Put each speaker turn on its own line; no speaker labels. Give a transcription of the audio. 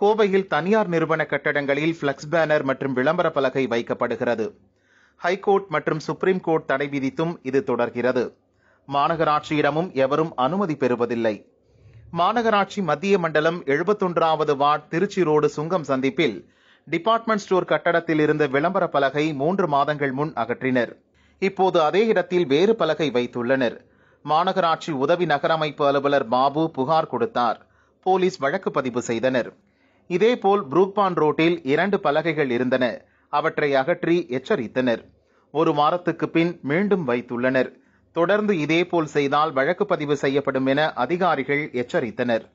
கோவையில் தனியார் நிறுவன கட்டடங்களில் பிளக்ஸ் பேனர் மற்றும் விளம்பர பலகை வைக்கப்படுகிறது ஹைகோர்ட் மற்றும் சுப்ரீம் கோர்ட் தடை விதித்தும் இது தொடர்கிறது மாநகராட்சியிடமும் எவரும் அனுமதி பெறுவதில்லை மாநகராட்சி மத்திய மண்டலம் எழுபத்தொன்றாவது வார்டு திருச்சி ரோடு சுங்கம் சந்திப்பில் டிபார்ட்மெண்ட் ஸ்டோர் கட்டடத்தில் இருந்த விளம்பர பலகை மூன்று மாதங்கள் முன் அகற்றினர் இப்போது அதே இடத்தில் வேறு பலகை வைத்துள்ளனர் மாநகராட்சி உதவி நகரமைப்பு அலுவலர் பாபு புகார் கொடுத்தார் போலீஸ் வழக்கு பதிவு செய்தனர் இதேபோல் புரூக்பான் ரோட்டில் இரண்டு பலகைகள் இருந்தன அவற்றை அகற்றி எச்சரித்தனர் ஒரு வாரத்துக்கு பின் மீண்டும் வைத்துள்ளனர் தொடர்ந்து இதேபோல் செய்தால் வழக்கு பதிவு செய்யப்படும் என அதிகாரிகள் எச்சரித்தனர்